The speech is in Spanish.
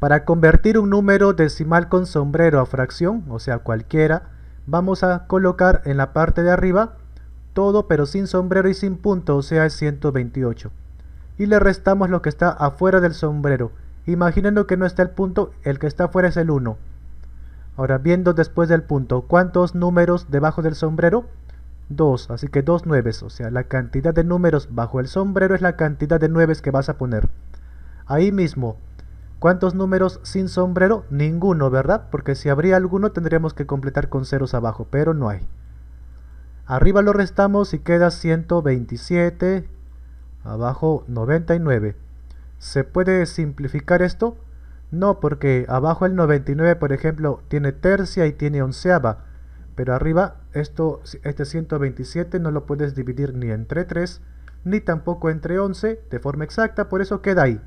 Para convertir un número decimal con sombrero a fracción, o sea cualquiera, vamos a colocar en la parte de arriba todo pero sin sombrero y sin punto, o sea es 128. Y le restamos lo que está afuera del sombrero, imaginando que no está el punto, el que está afuera es el 1. Ahora viendo después del punto, ¿cuántos números debajo del sombrero? 2, así que 2 nueves, o sea, la cantidad de números bajo el sombrero es la cantidad de nueves que vas a poner. Ahí mismo, ¿Cuántos números sin sombrero? Ninguno, ¿verdad? Porque si habría alguno tendríamos que completar con ceros abajo, pero no hay. Arriba lo restamos y queda 127, abajo 99. ¿Se puede simplificar esto? No, porque abajo el 99, por ejemplo, tiene tercia y tiene onceava. Pero arriba, esto, este 127 no lo puedes dividir ni entre 3, ni tampoco entre 11 de forma exacta, por eso queda ahí.